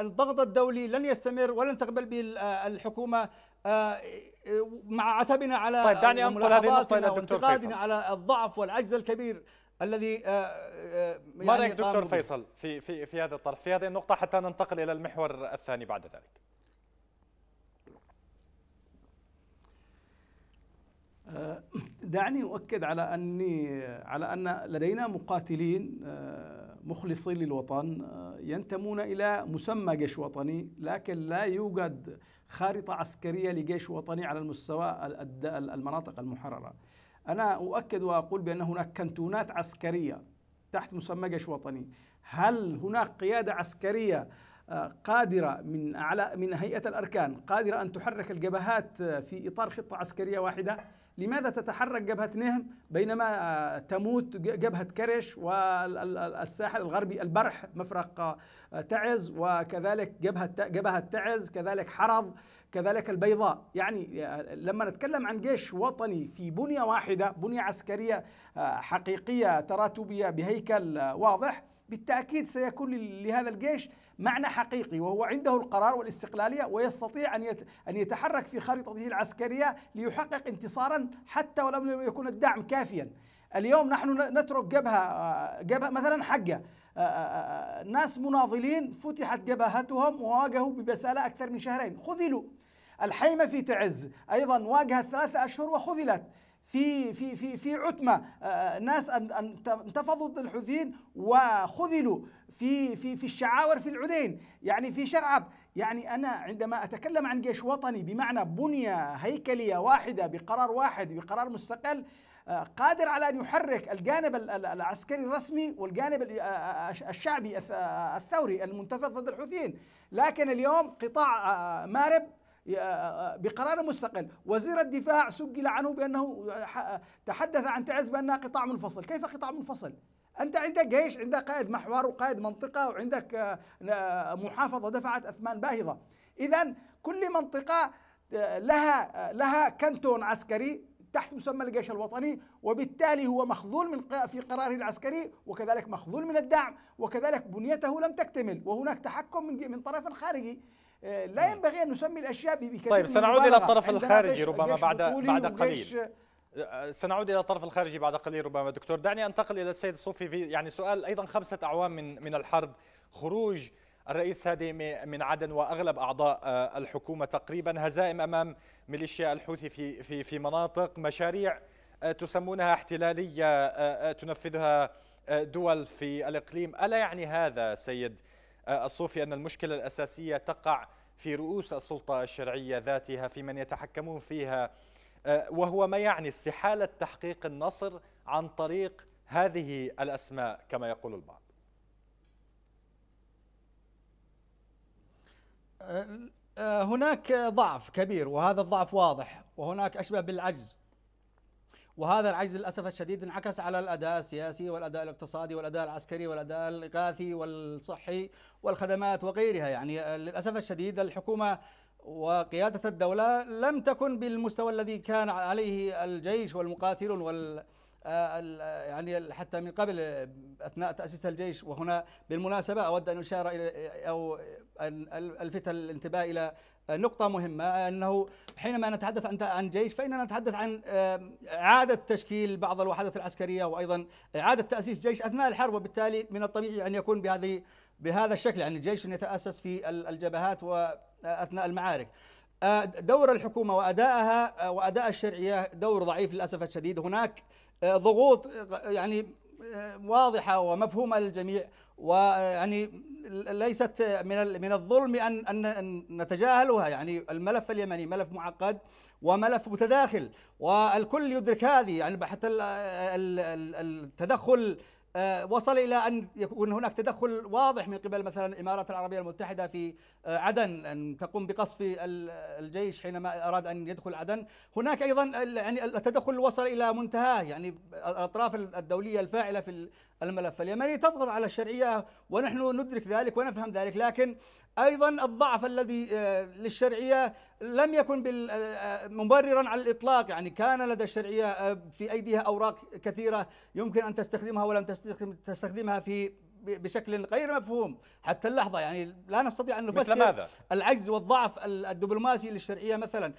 الضغط الدولي لن يستمر ولن تقبل به الحكومة مع عتبنا على طيب دعني انقل هذه النقطه الى الدكتور فيصل على الضعف والعجز الكبير الذي يعني ما رايك يعني دكتور فيصل في في في هذا الطرح في هذه النقطه حتى ننتقل الى المحور الثاني بعد ذلك آه، دعني اؤكد على اني على ان لدينا مقاتلين مخلصين للوطن آه، ينتمون إلى مسمى جيش وطني لكن لا يوجد خارطة عسكرية لجيش وطني على المستوى المناطق المحررة أنا أؤكد وأقول بأن هناك كنتونات عسكرية تحت مسمى جيش وطني هل هناك قيادة عسكرية آه، قادرة من أعلى من هيئة الأركان قادرة أن تحرك الجبهات آه، في إطار خطة عسكرية واحدة؟ لماذا تتحرك جبهة نهم بينما آه، تموت جبهة كرش والساحل الغربي البرح مفرق آه، تعز وكذلك جبهة جبهة تعز كذلك حرض كذلك البيضاء يعني آه، لما نتكلم عن جيش وطني في بنية واحدة بنية عسكرية حقيقية تراتبية بهيكل واضح بالتأكيد سيكون لهذا الجيش معنى حقيقي وهو عنده القرار والاستقلالية ويستطيع أن يتحرك في خريطته العسكرية ليحقق انتصارا حتى ولم يكن الدعم كافيا اليوم نحن نترك جبهة, آه، جبهة مثلا حقة آه، آه، ناس مناضلين فتحت جبهتهم وواجهوا ببسالة أكثر من شهرين خذلوا الحيمة في تعز أيضا واجهت ثلاثة أشهر وخذلت في في في في عتمه آه، آه، ناس انتفضوا ضد الحوثيين وخذلوا في في في الشعاور في العدين يعني في شرعب يعني انا عندما اتكلم عن جيش وطني بمعنى بنيه هيكليه واحده بقرار واحد بقرار مستقل آه، قادر على ان يحرك الجانب العسكري الرسمي والجانب الشعبي الثوري المنتفض ضد الحوثيين لكن اليوم قطاع مارب آه، آه، بقرار مستقل وزير الدفاع سجل عنه بأنه آه، تحدث عن تعز بأنها قطاع منفصل كيف قطاع منفصل؟ أنت عندك جيش عندك قائد محور وقائد منطقة وعندك محافظة دفعت أثمان باهظة إذا كل منطقة لها لها كنتون عسكري تحت مسمى الجيش الوطني وبالتالي هو مخذول من في قراره العسكري وكذلك مخذول من الدعم وكذلك بنيته لم تكتمل وهناك تحكم من من طرف خارجي آه، لا ينبغي ان نسمي الاشياء بكثير طيب سنعود الى الطرف الخارجي ربما بعد بعد قليل آه، سنعود الى الطرف الخارجي بعد قليل ربما دكتور دعني انتقل الى السيد الصوفي في يعني سؤال ايضا خمسه اعوام من من الحرب خروج الرئيس هادي من عدن واغلب اعضاء آه، الحكومه تقريبا هزائم امام ميليشيا الحوثي في في في مناطق مشاريع تسمونها احتلاليه تنفذها دول في الاقليم الا يعني هذا سيد آه، الصوفي أن المشكلة الأساسية تقع في رؤوس السلطة الشرعية ذاتها في من يتحكمون فيها آه، وهو ما يعني استحالة تحقيق النصر عن طريق هذه الأسماء كما يقول البعض آه، هناك ضعف كبير وهذا الضعف واضح وهناك أشبه بالعجز وهذا العجز للاسف الشديد انعكس على الاداء السياسي والاداء الاقتصادي والاداء العسكري والاداء الاغاثي والصحي والخدمات وغيرها يعني للاسف الشديد الحكومه وقياده الدوله لم تكن بالمستوى الذي كان عليه الجيش والمقاتلون وال آه، آه، يعني حتى من قبل آه، اثناء تاسيس الجيش وهنا بالمناسبه اود ان اشار الى او ان الفت الانتباه الى نقطة مهمة أنه حينما نتحدث عن عن جيش فإننا نتحدث عن إعادة تشكيل بعض الوحدات العسكرية وأيضا إعادة تأسيس جيش أثناء الحرب وبالتالي من الطبيعي أن يكون بهذه بهذا الشكل يعني الجيش يتأسس في الجبهات وأثناء المعارك دور الحكومة وأدائها وأداء الشرعية دور ضعيف للأسف الشديد هناك آه، ضغوط آه، يعني آه، واضحه ومفهومه للجميع ويعني ليست من من الظلم ان ان نتجاهلها يعني الملف اليمني ملف معقد وملف متداخل والكل يدرك هذه يعني حتى التدخل آه، وصل الى ان يكون هناك تدخل واضح من قبل مثلا الامارات العربيه المتحده في آه، عدن ان تقوم بقصف الجيش حينما اراد ان يدخل عدن، هناك ايضا يعني التدخل وصل الى منتهاه يعني الاطراف الدوليه الفاعله في الملف اليمني تضغط على الشرعية ونحن ندرك ذلك ونفهم ذلك لكن أيضا الضعف الذي آه، للشرعية لم يكن آه، آه، مبررا على الإطلاق يعني كان لدى الشرعية في أيديها أوراق كثيرة يمكن أن تستخدمها ولم تستخدمها في بشكل غير مفهوم حتى اللحظة يعني لا نستطيع أن نفسر مثل ماذا؟ العجز والضعف الدبلوماسي للشرعية مثلا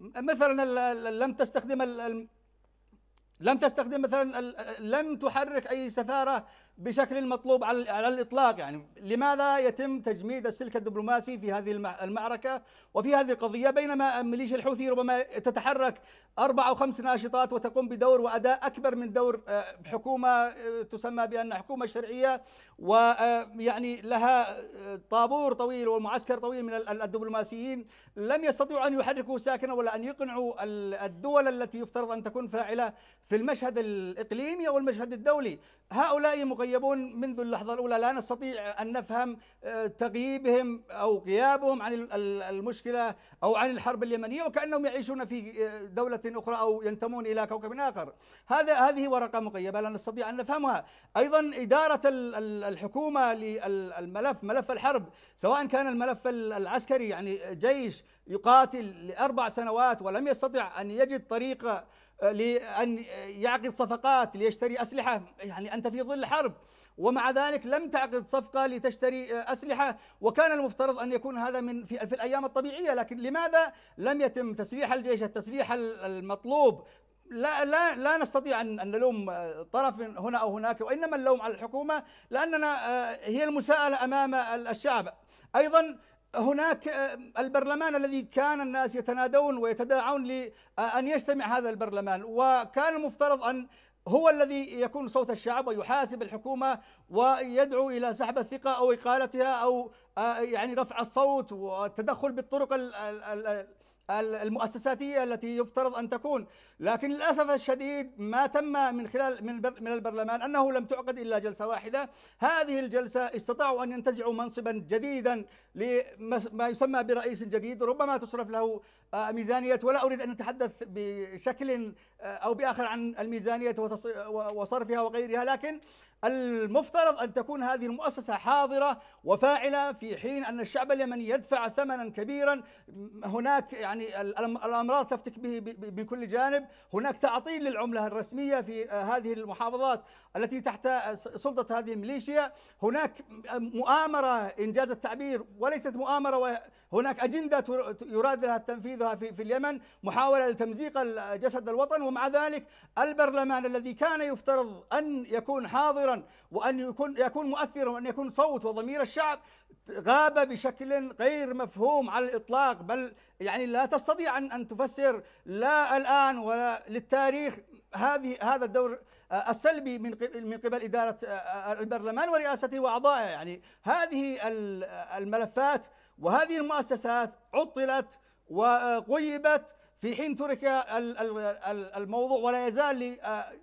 مثلا لم تستخدم لم تستخدم مثلا لم تحرك اي سفاره بشكل المطلوب على الإطلاق يعني لماذا يتم تجميد السلك الدبلوماسي في هذه المعركة وفي هذه القضية بينما ميليشيا الحوثي ربما تتحرك أربع أو خمس ناشطات وتقوم بدور وأداء أكبر من دور آه، حكومة آه، تسمى بانها حكومة شرعية ويعني آه، لها طابور طويل ومعسكر طويل من الدبلوماسيين لم يستطيعوا أن يحركوا ساكنا ولا أن يقنعوا الدول التي يفترض أن تكون فاعلة في المشهد الإقليمي أو المشهد الدولي هؤلاء مغيبون منذ اللحظة الأولى لا نستطيع أن نفهم آه، تغييبهم أو غيابهم عن المشكلة أو عن الحرب اليمنية وكأنهم يعيشون في آه، دولة أخرى أو ينتمون إلى كوكب آخر هذا هذه ورقة مغيبة لا نستطيع أن نفهمها أيضا إدارة الحكومة للملف ملف الحرب سواء كان الملف العسكري يعني جيش يقاتل لأربع سنوات ولم يستطع أن يجد طريقة لأن يعقد صفقات ليشتري أسلحة يعني أنت في ظل حرب ومع ذلك لم تعقد صفقة لتشتري أسلحة وكان المفترض أن يكون هذا من في, في الأيام الطبيعية لكن لماذا لم يتم تسليح الجيش التسليح المطلوب لا لا لا نستطيع ان نلوم طرف هنا او هناك وانما اللوم على الحكومه لاننا آه، هي المساءله امام الشعب ايضا هناك آه، البرلمان الذي كان الناس يتنادون ويتداعون لأن آه، يجتمع هذا البرلمان وكان المفترض أن هو الذي يكون صوت الشعب ويحاسب الحكومة ويدعو إلى سحب الثقة أو إقالتها أو آه، يعني رفع الصوت والتدخل بالطرق ال المؤسساتيه التي يفترض ان تكون، لكن للاسف الشديد ما تم من خلال من البرلمان انه لم تعقد الا جلسه واحده، هذه الجلسه استطاعوا ان ينتزعوا منصبا جديدا لما يسمى برئيس جديد، ربما تصرف له آه، ميزانيه ولا اريد ان اتحدث بشكل آه، او باخر عن الميزانيه وصرفها وغيرها، لكن المفترض أن تكون هذه المؤسسة حاضرة وفاعلة في حين أن الشعب اليمني يدفع ثمنا كبيرا هناك يعني الأمراض تفتك به بكل جانب هناك تعطيل للعملة الرسمية في آه، هذه المحافظات التي تحت آه، سلطة هذه الميليشيا هناك مؤامرة إنجاز التعبير وليست مؤامرة هناك أجندة يراد لها تنفيذها في اليمن محاولة لتمزيق جسد الوطن ومع ذلك البرلمان الذي كان يفترض أن يكون حاضرا مؤثرا وأن يكون يكون مؤثرا وأن يكون صوت وضمير الشعب غاب بشكل غير مفهوم على الإطلاق بل يعني لا تستطيع أن أن تفسر لا الآن ولا للتاريخ هذه هذا الدور آه، السلبي من من قبل إدارة آه، آه، البرلمان ورئاسته وأعضائه يعني هذه الملفات وهذه المؤسسات عطلت وغيبت في حين ترك الموضوع ولا يزال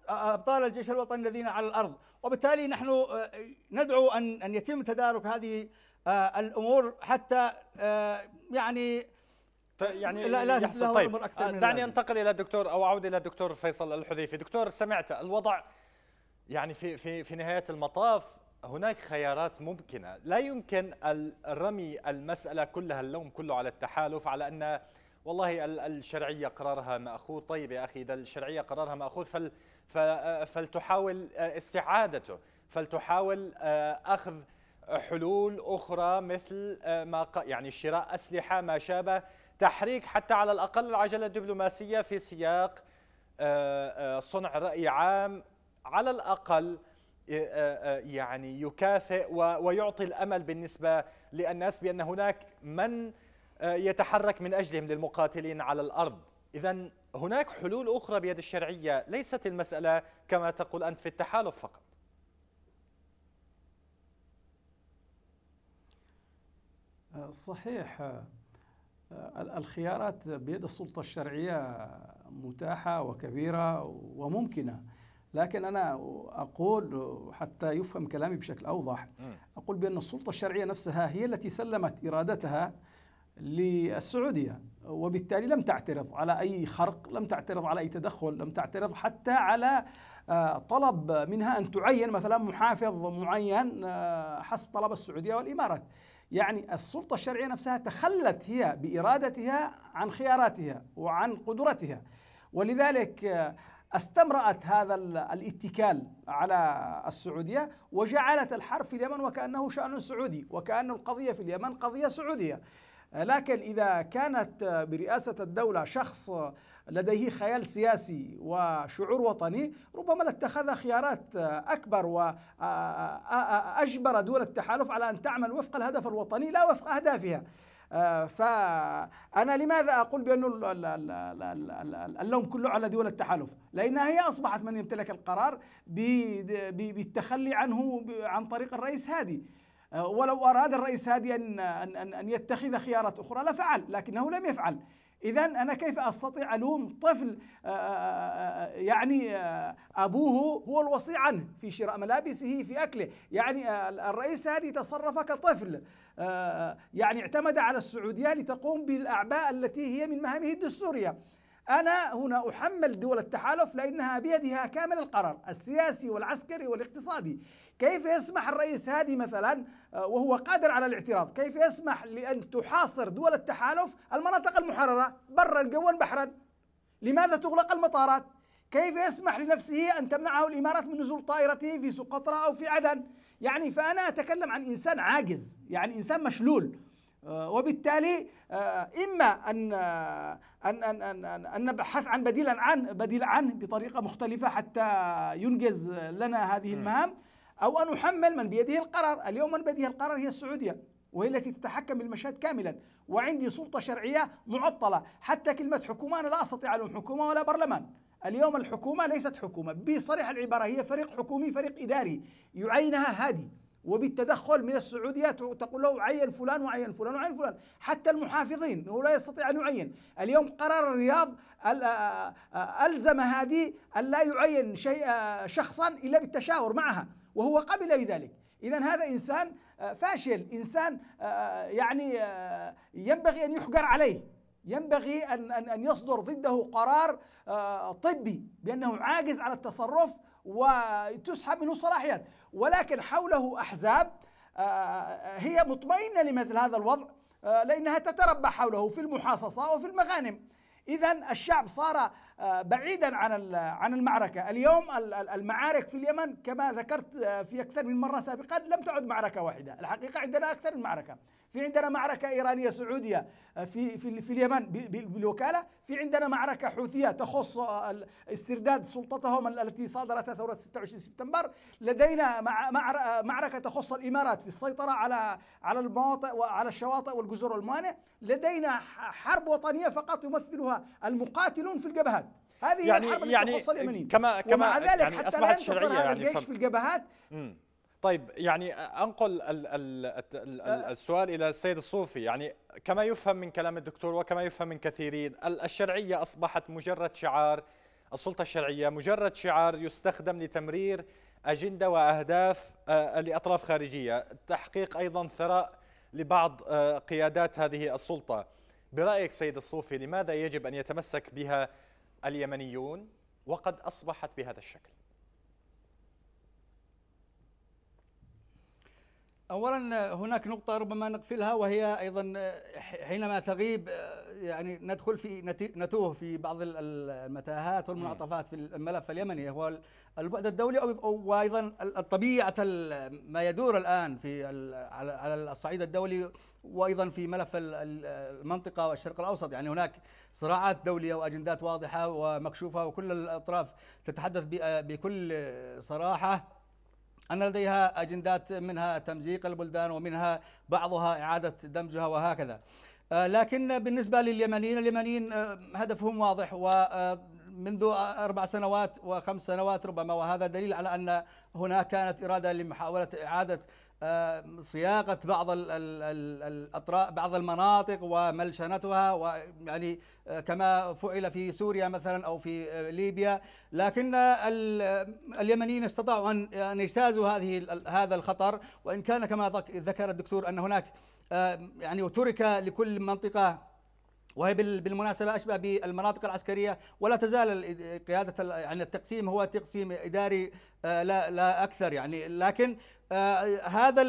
لابطال الجيش الوطني الذين على الارض وبالتالي نحن آه، ندعو ان ان يتم تدارك هذه آه، الامور حتى آه، يعني يعني لا لا يحصل طيب أكثر من دعني انتقل الى الدكتور او اعود الى الدكتور فيصل الحذيفي دكتور سمعت الوضع يعني في في في نهايه المطاف هناك خيارات ممكنه لا يمكن الرمي المساله كلها اللوم كله على التحالف على ان والله الشرعيه قرارها ماخوذ طيب يا اخي اذا الشرعيه قرارها ماخوذ فال آه، فلتحاول آه، استعادته فلتحاول آه، أخذ حلول أخرى مثل ما يعني شراء أسلحة ما شابه تحريك حتى على الأقل العجلة الدبلوماسية في سياق صنع رأي عام على الأقل يعني يكافئ ويعطي الأمل بالنسبة للناس بأن هناك من يتحرك من أجلهم للمقاتلين على الأرض إذا هناك حلول أخرى بيد الشرعية ليست المسألة كما تقول أنت في التحالف فقط صحيح الخيارات بيد السلطة الشرعية متاحة وكبيرة وممكنة لكن أنا أقول حتى يفهم كلامي بشكل أوضح أقول بأن السلطة الشرعية نفسها هي التي سلمت إرادتها للسعودية وبالتالي لم تعترض على أي خرق لم تعترض على أي تدخل لم تعترض حتى على آه، طلب منها أن تعين مثلا محافظ معين آه، حسب طلب السعودية والإمارات يعني السلطة الشرعية نفسها تخلت هي بإرادتها عن خياراتها وعن قدرتها ولذلك آه، استمرأت هذا الاتكال على السعودية وجعلت الحرب في اليمن وكأنه شأن سعودي وكأن القضية في اليمن قضية سعودية لكن إذا كانت برئاسة الدولة شخص لديه خيال سياسي وشعور وطني ربما لاتخذ خيارات أكبر وأجبر دول التحالف على أن تعمل وفق الهدف الوطني لا وفق أهدافها فأنا لماذا أقول بأن اللوم كله على دول التحالف لأنها هي أصبحت من يمتلك القرار بالتخلي عنه عن طريق الرئيس هادي آه، ولو أراد الرئيس هادي أن, أن, أن يتخذ خيارات أخرى لفعل لكنه لم يفعل إذا أنا كيف أستطيع ألوم طفل آه، آه، يعني أبوه هو الوصي عنه في شراء ملابسه في أكله يعني الرئيس هادي تصرف كطفل يعني اعتمد على السعودية لتقوم بالأعباء التي هي من مهامه الدستورية أنا هنا أحمل دول التحالف لأنها بيدها كامل القرار السياسي والعسكري والاقتصادي كيف يسمح الرئيس هادي مثلا آه، وهو قادر على الاعتراض كيف يسمح لأن تحاصر دول التحالف المناطق المحررة برا جوا بحرا لماذا تغلق المطارات كيف يسمح لنفسه أن تمنعه الإمارات من نزول طائرته في سقطرى أو في عدن يعني فأنا أتكلم عن إنسان عاجز يعني إنسان مشلول آه، وبالتالي آه، إما أن أن أن أن أن نبحث عن بديلا عن بديل عنه بطريقة مختلفة حتى ينجز لنا هذه المهام أو أن أحمل من بيده القرار اليوم من بيده القرار هي السعودية وهي التي تتحكم بالمشهد كاملا وعندي سلطة شرعية معطلة حتى كلمة حكومة أنا لا أستطيع لهم حكومة ولا برلمان اليوم الحكومة ليست حكومة بصريح العبارة هي فريق حكومي فريق إداري يعينها هادي وبالتدخل من السعودية تقول له عين فلان وعين فلان وعين فلان حتى المحافظين هو لا يستطيع أن يعين اليوم قرار الرياض ألزم هذه أن لا يعين شيء شخصا إلا بالتشاور معها وهو قبل بذلك إذا هذا إنسان آه، فاشل إنسان آه، آه، يعني ينبغي أن يحجر عليه ينبغي أن أن يصدر ضده قرار طبي بأنه عاجز عن التصرف وتسحب منه الصلاحيات ولكن حوله أحزاب هي مطمئنة لمثل هذا الوضع لأنها تتربع حوله في المحاصصة وفي المغانم إذا الشعب صار آه، بعيدا عن عن المعركة اليوم المعارك في اليمن كما ذكرت آه، في أكثر من مرة سابقا لم تعد معركة واحدة الحقيقة عندنا أكثر من معركة في عندنا معركة إيرانية سعودية آه، في في, في اليمن بالوكالة في عندنا معركة حوثية تخص آه، استرداد سلطتهم التي صادرتها ثورة 26 سبتمبر لدينا معركة تخص الإمارات في السيطرة على على المواطئ وعلى الشواطئ والجزر والموانئ لدينا حرب وطنية فقط يمثلها المقاتلون في الجبهات هذه يعني هي الحرب يعني التي تخص اليمنيين كما كما ومع ذلك يعني حتى لا ينتصر هذا يعني الجيش في الجبهات طيب يعني انقل أه. السؤال الى السيد الصوفي يعني كما يفهم من كلام الدكتور وكما يفهم من كثيرين الشرعيه اصبحت مجرد شعار السلطه الشرعيه مجرد شعار يستخدم لتمرير اجنده واهداف آه، لاطراف خارجيه تحقيق ايضا ثراء لبعض آه، قيادات هذه السلطه برايك سيد الصوفي لماذا يجب ان يتمسك بها اليمنيون وقد اصبحت بهذا الشكل اولا هناك نقطه ربما نقفلها وهي ايضا حينما تغيب يعني ندخل في نتوه في بعض المتاهات والمنعطفات في الملف اليمني هو البعد الدولي وايضا طبيعه ما يدور الان في على الصعيد الدولي وايضا في ملف المنطقه والشرق الاوسط يعني هناك صراعات دوليه واجندات واضحه ومكشوفه وكل الاطراف تتحدث بكل صراحه أن لديها أجندات منها تمزيق البلدان ومنها بعضها إعادة دمجها وهكذا آه، لكن بالنسبة لليمنيين اليمنيين آه، هدفهم واضح ومنذ آه، أربع سنوات وخمس سنوات ربما وهذا دليل على أن هناك كانت إرادة لمحاولة إعادة آه، صياغه بعض الاطراف بعض المناطق وملشنتها ويعني آه، كما فعل في سوريا مثلا او في آه، ليبيا لكن اليمنيين استطاعوا ان يجتازوا هذه هذا الخطر وان كان كما ذكر الدكتور ان هناك يعني وترك لكل منطقه وهي بالمناسبة أشبه بالمناطق العسكرية ولا تزال قيادة يعني التقسيم هو تقسيم إداري آه، لا, لا أكثر يعني لكن آه، هذا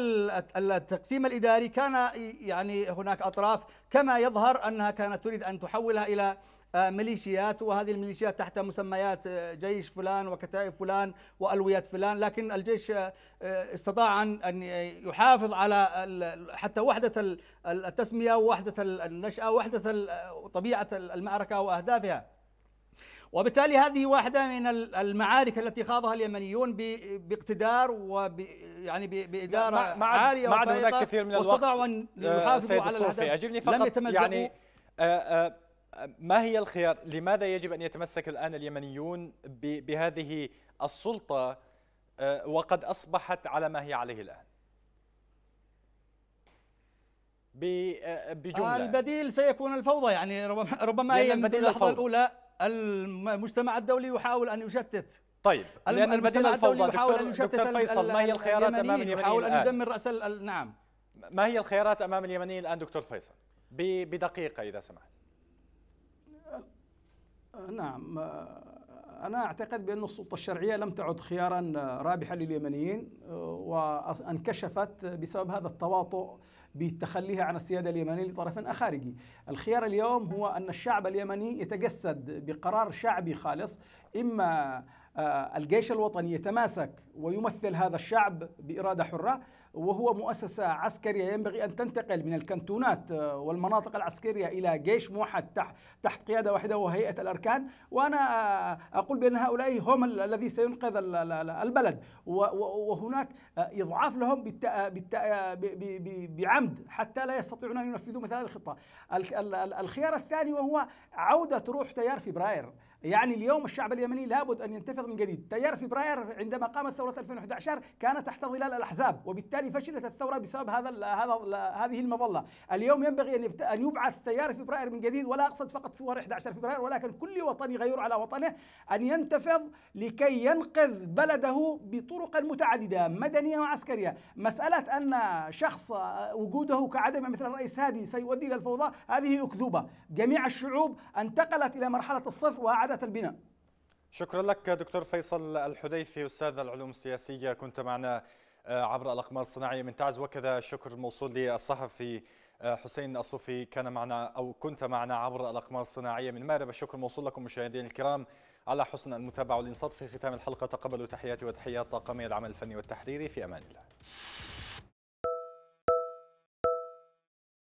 التقسيم الإداري كان يعني هناك أطراف كما يظهر أنها كانت تريد أن تحولها إلى آه، ميليشيات وهذه الميليشيات تحت مسميات آه، جيش فلان وكتائب فلان والويات فلان لكن الجيش آه، استطاع ان يحافظ على حتى وحده التسميه ووحده النشاه ووحده طبيعه المعركه واهدافها وبالتالي هذه واحدة من المعارك التي خاضها اليمنيون باقتدار وب يعني بإدارة ما عالية ما عاد هناك كثير من الوقت لم الصوفي أجبني فقط يعني آآ آآ ما هي الخيار؟ لماذا يجب أن يتمسك الآن اليمنيون بهذه السلطة آه، وقد أصبحت على ما هي عليه الآن؟ آه، بجملة البديل سيكون الفوضى يعني ربما ربما هي من الفوضى الأولى المجتمع الدولي يحاول أن يشتت طيب لأن البديل الفوضى يحاول دكتور, أن يشتت دكتور فيصل ما هي الخيارات أمام اليمنيين يحاول أن يدمر رأس نعم ما هي الخيارات أمام اليمنيين الآن دكتور فيصل بدقيقة إذا سمحت نعم آه، أنا أعتقد بأن السلطة الشرعية لم تعد خيارا آه، رابحا لليمنيين آه، وانكشفت بسبب هذا التواطؤ بتخليها عن السيادة اليمنية لطرف خارجي الخيار اليوم هو أن الشعب اليمني يتجسد بقرار شعبي خالص إما آه، الجيش الوطني يتماسك ويمثل هذا الشعب بإرادة حرة وهو مؤسسة عسكرية ينبغي أن تنتقل من الكنتونات آه، والمناطق العسكرية إلى جيش موحد تحت قيادة واحدة وهيئة الأركان وأنا أقول بأن هؤلاء هم الذي سينقذ البلد وهناك آه، إضعاف لهم بعمد حتى لا يستطيعون أن ينفذوا مثل هذه الخطة الخيار الثاني وهو عودة روح تيار فبراير يعني اليوم الشعب اليمني لابد أن ينتفض من جديد تيار فبراير عندما قامت ثورة 2011 كان تحت ظلال الأحزاب وبالتالي فشلت الثورة بسبب هذا هذا هذه المظلة اليوم ينبغي أن, أن يبعث تيار فبراير من جديد ولا أقصد فقط ثورة 11 فبراير ولكن كل وطني غير على وطنه أن ينتفض لكي ينقذ بلده بطرق متعددة مدنية وعسكرية مسألة أن شخص وجوده كعدم مثل الرئيس هادي سيؤدي إلى الفوضى هذه أكذوبة جميع الشعوب انتقلت إلى مرحلة الصفر وعدم حدث البناء شكرا لك دكتور فيصل الحديفي استاذ العلوم السياسيه كنت معنا آه، عبر الاقمار الصناعيه من تعز وكذا شكر موصول للصحفي آه، حسين الصوفي كان معنا او كنت معنا عبر الاقمار الصناعيه من مارب الشكر موصول لكم مشاهدينا الكرام على حسن المتابعه والانصات في ختام الحلقه تقبلوا تحياتي وتحيات طاقمي العمل الفني والتحريري في امان الله